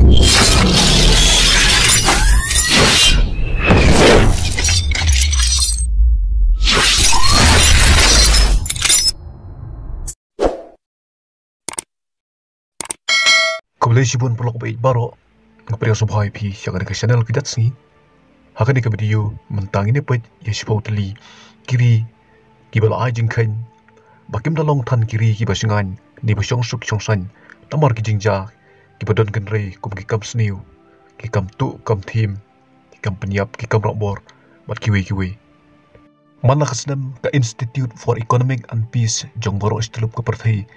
Kembali si pun perlu kebaik baru Ngapain semua IP yang ada ke channel kejat sini Hakan di video Mentang ini pet Yang siapa pun Kiri Kibala ajin Bagaimana longtan kiri Kibala singan Di basyong suk syong san Tamar ki Ki badan genrei ku bagi kam seniu. Ki kam tu kam tim. Ki kam penyiap ki kam rokbor. Bat kiwi kiwi. Mana kesenam ke Institute for Economic and Peace jong baru istilup ke perthai.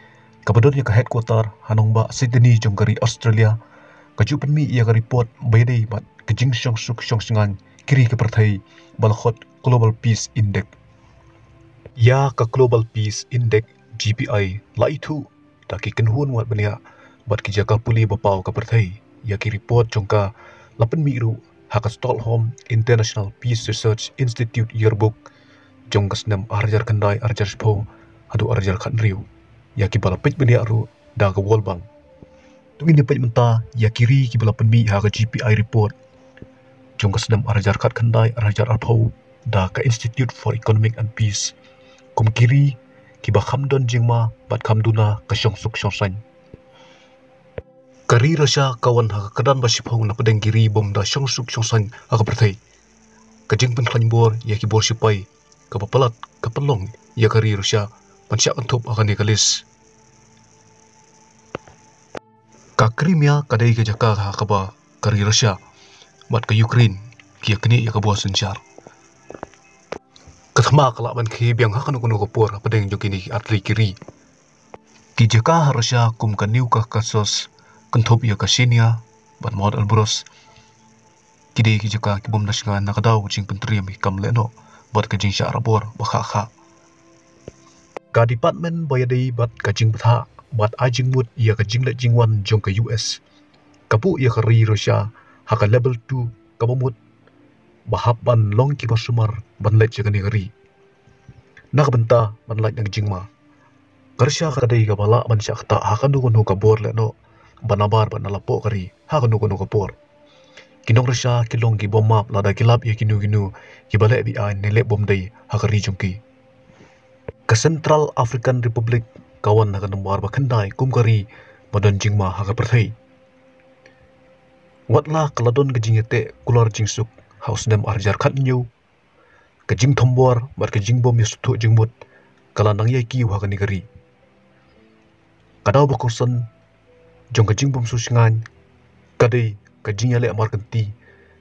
Kabadonnya ke headquarter Hanong Ba Sydney jong gari Australia. Kaju penmi ia ke report bayadai bat kejing syong suk syong sengan kiri ke perthai balakot Global Peace Index. Ya ke Global Peace Index GPI la itu tak kikin huan wat benia buat kijakah puli bapau ke pertai ya ki report jongka lapan miru hak Stockholm International Peace Research Institute yearbook jongka senam arjar kendai arjar spo adu arjar kan riu ya ki bala pit bendi aru da ke world bank tu ini pit menta ya kiri ki bala penmi hak GPI report jongka senam arjar kat kendai arjar arpau da ke Institute for Economic and Peace Kumkiri kibah ki jingma bat khamduna ke syong suk syong sanh kari rasa kawan hak kedan basi pong nak pedeng kiri bom dah syang suk syang sang hak berthai. Kajeng pun kelan bor ya ki bor sipai ka papalat ka pelong ya kari rasa pan sya antop akan dikalis. Ka krimia ya, kadai ke jaka hak ba kari rasa bat ke Ukraine ki ya kini ya ka buah sencar. Ketama kelak ban ke biang hak nak nak bor pedeng jokini atli kiri. Kijaka harusnya kumkan niukah kasus kentop ia kasinia, senior ban mod alburos kide ki jaka ki bom nasga na kada u jing pentri mi kam le no bot ka jing shara bor ba kha kha ka department bo ya dei bat ka jing tha bat a jing mut ia ka jing le jing wan jong ka us kapu ia ka rosha ha ka level 2 ka bomut bahap ban long ki basumar ban le chigani ri nak benta ban lai nang jing ma karsha ka dei ka bala ban sha ta ha ka no banabar ba nalapo kari ha kanu kanu kapor kinong rasha kilong bom map lada kilap ye kinu kinu ki bale bi a nele bom dai ha kari jumki ka central african republic kawan na kanu bar ba khandai kum kari madon jingma ha ka prthai watla kladon ga jingete kular jingsuk house ha, dem arjar khat nyu ka jing thombor bar ka jing bom yusthu jingmut kala nang ye ki wa ha, kani kari kadaw ba kursan jong ka jing bom su shingan ka dei ka jing yale amar kan ti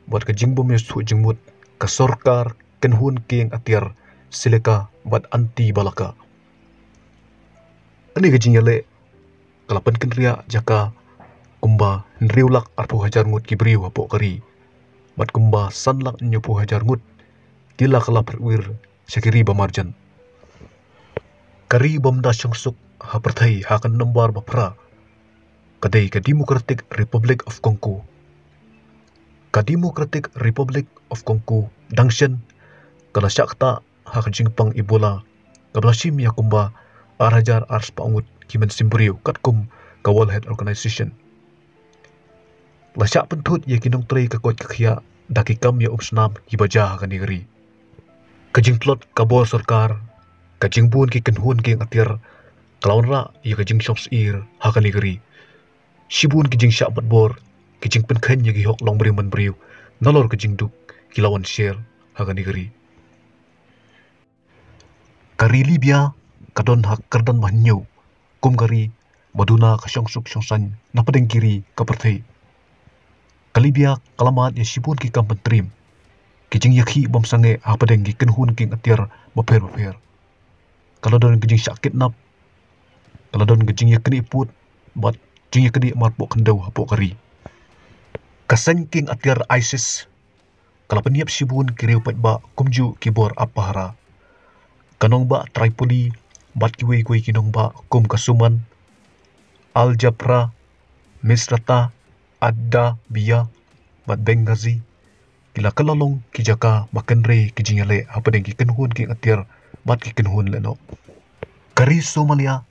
bot ka jing bom yes thu jing mut ka sarkar ken hun keng atir sileka bat anti balaka ani ka jing yale kalapan ken ria jaka kumba nriulak arpu hajar ngut kibriu apo kari bat kumba sanlak nyupu hajar ngut kila kalap wir sekiri bamarjan kari bomda syangsuk ha pertai ha kan nembar bapra kadai ka Democratic Republic of Congo. Ka Democratic Republic of Congo dangshan kala syakta hakjing pang ibola ka blashim ya arajar ars paungut kiman simbriu katkum ka World Health Organization. Lasyak pentut ya kinong tray kekot kuat kakhia daki kam ya upsnam hibaja ka negeri. Kajing plot ka bol sarkar kajing buun ki kenhun ki atir kalaun ra ya kajing shops ir negeri. Shibun kijing syakbat bor, kijing penkanya gihok long beri man beriw, nalor kijing duk, kilawan syir, haga negeri. Kari Libya, kadon hak kardan mahnyo, kum kari, maduna kasyong suk syong san, napadeng kiri kapertai. Kalibya kalamat ya Shibun ki kampan trim, kijing yaki bom sange hapadeng ki kenhun king atir mapher-mapher. Kalau don kijing syakit nap, kalau don kijing yakni put, but jingi kedi marpo kendau apo kari kasengking atir ISIS Kalau peniap sibun kiriu patba kumju kibor hara. kanong ba Tripoli bat kiwe kui kinong ba kum kasuman Al Jabra Misrata Adda Bia bat Benghazi kila kalalong kijaka bakenre kijingale apa deng kikenhun king atir bat kikenhun leno kari Somalia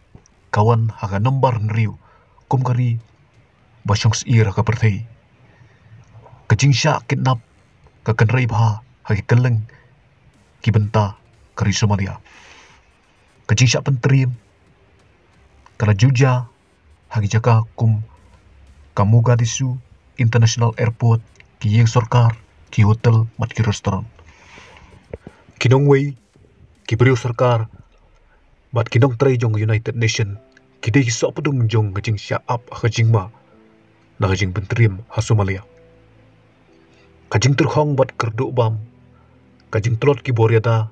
kawan haga nombar nriu Kum kari, ba shong si ra ka perthei ka jing sha kidnap ka kan rai ba ha ki kalang ki banta ka ri somalia ka jing sha pan trim kala juja ha ki jaka kum ka mogadishu international airport ki yeng sarkar ki hotel mat ki restoran. ki nong wei ki priu sarkar bat ki nong trai jong united nation kita hisap pedung jong ngajing siap hajing ma na ngajing bentrim hasu malia kajing terhong bat kerdu bam kajing telot ki boriata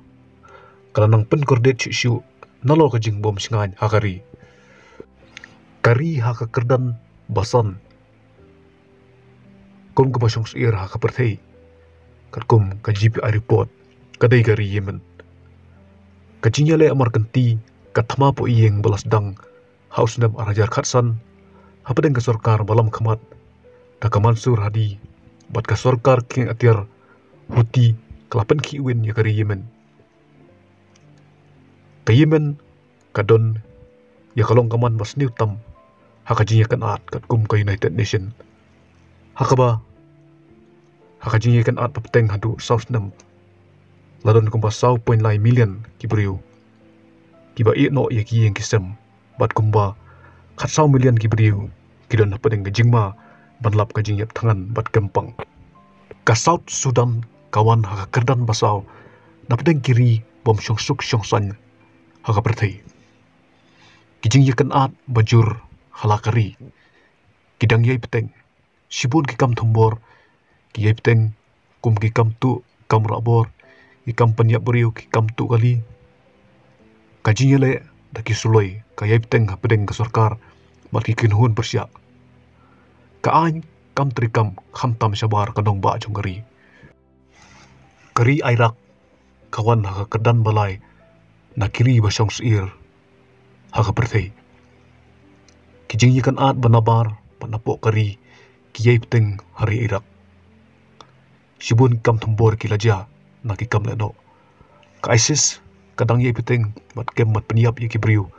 nang pen kordet syu nalo kajing bom singan hakari kari haka kerdan basan Kom kum kebasong suir haka pertei kum kajipi aripot kadai kari yemen kajinya le amar kenti katama po iyang balas dang haus nam arajar khatsan hapadeng ka sarkar balam khamat ta kamansur hadi bat ka sarkar king atir huti kelapan ki win ya kari yemen ka yemen ka don ya kalong kaman bas ni utam hakajinya kan at kat kum ka united nation hakaba hakajinya kan at papteng hadu saus nam ladon kumpa sau poin lai million kibriu kiba iet no ya ki yang kisem bat gumba khatsau million gibriu kidon hapa deng jingma banlap ka jingyap thangan bat kempang ka south sudan kawan ha kerdan basau napa deng kiri bom shong suk shong san ha ka prathai kijing yakan at bajur halakari kidang yai peteng sibun ki kam thumbor ki yai peteng kum ki kam tu kam rabor ki kam panya buriu ki kam tu kali kajing yale daki suloi, kaya tengah ha pedeng ka sarkar balki kinuhun persya. Kaan kam trikam khamtam siya bar kanong ba chong kari. Kari kawan rak ha kawan balai, balay na kiri ba siyong siir hakapertay. Kijing ikan at banabar panapok kari kiya ipteng hari Irak. rak. Sibun kam tumbor kilaja na kikam leno. kaisis ka dang ye piteng bat kem mat paniap ye ki briu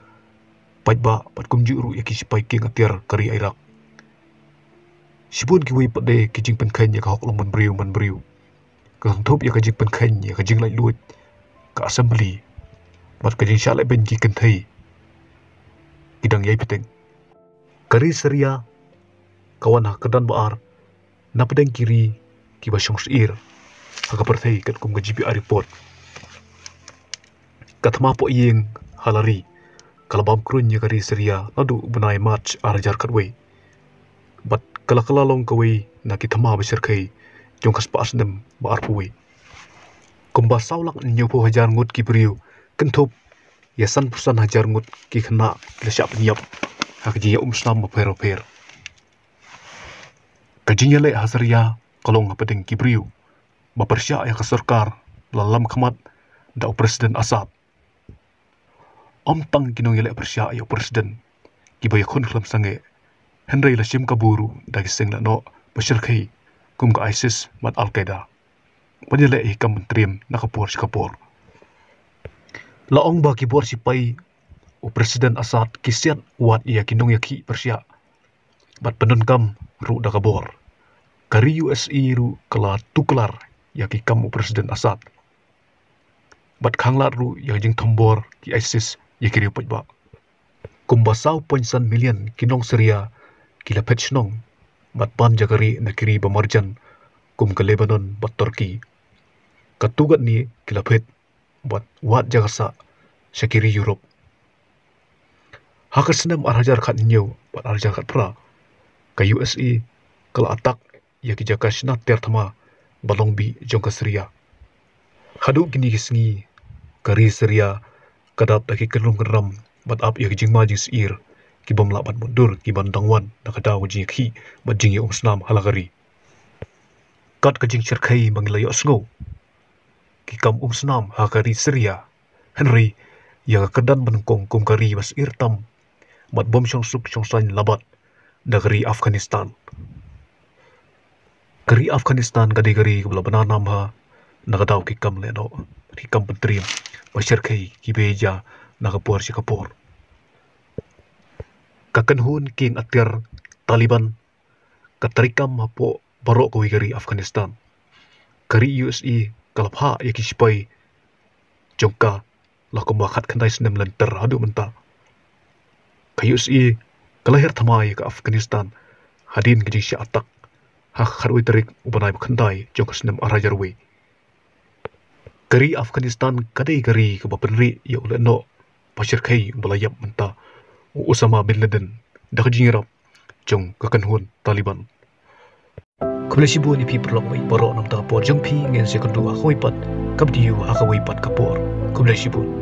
pai ba pat kum ji ru ye ki sipai king atir kari airak sibun ki wei pat de ki jing pen khen ye ka hok lom man briu man briu ka thong thop ye ka jing pen khen ye ka jing lai luot ka assembly bat ka jing sha ben ki ken thai ki ye piteng kari seria kawan ha kedan baar napdeng kiri ki ba shong shir ha perthai kat kum ga report katmapo ying halari kalabam krun nya kari seria nadu benai march arjar katwe bat kalakala long kawe na ki thama besir kai jong khas pas dem bar puwe kumba saulak nyu pu hajar ngut ki priu kentup ya pusan hajar ngut ki khna le syap nyap hak ji ya um snam ma pero per kajinya le hasaria ya, kalong ngap ding ki priu ba persya ya ka sarkar lalam khamat da presiden asad amtang kinong yale persia ayo presiden kibaya ya khun sange henrei la sim kaburu da ki seng la no bashir khai kum ka isis mat al qaeda pani le e kam trim na ka por singapore la ong ba ki por si pai o presiden asad kisian wat ia kinong yaki persia bat penon kam ru da ka bor kari USI ru kala tuklar ya ki kam presiden asad bat khanglar ru ya jing thombor ki ISIS ikiriu pa kumba sau pon san million kinong seria kila pechnong bat pan jagari na kiri bamarjan kum ka lebanon bat turki katugat ni kila pet bat wat jagasa sekiri europe hakar senam arhajar khat nyo bat arhajar khat pra ka usa kala atak ya ki jaka sina terthama balong bi jong ka seria hadu gini gisngi kari seria kadat na kikilong ngaram, bat ap ikijing majing si ir, kibam lapat mundur, kibam nak nakadawa jing ikhi, bat jing iong senam halagari. Kat kajing cerkai mangilayo asngo, kikam um senam hakari seria, Henry, yang kedan menungkong kumkari mas irtam, mat bom syong suk syong labat, negeri Afghanistan. Negeri Afghanistan gadi gari kebelah benar nama, ha. nakadaw kikam lenok рекам бутрим башеркей кибежа нагапор сикапор каканхун кин атер талибан катрикам мапо баро койгари афганистан кари юси калапха якишпай чонка лакомба хат кандай снем лентер аду мента кайуси калахер тамай ка афганистан хадин гижи атак хахарвитрик убанай бхандай чонка снем арайарвей Kari Afghanistan kadai kari ke bapenri ya ulat no pasir kai belayap menta Osama bin Laden dah jingirap jong kakanhun Taliban. Kepala sibu ni pi perlok mai baro nam ta por jong pi ngen sekundu akhoi pat kap diu akhoi pat kapor. Kepala sibu.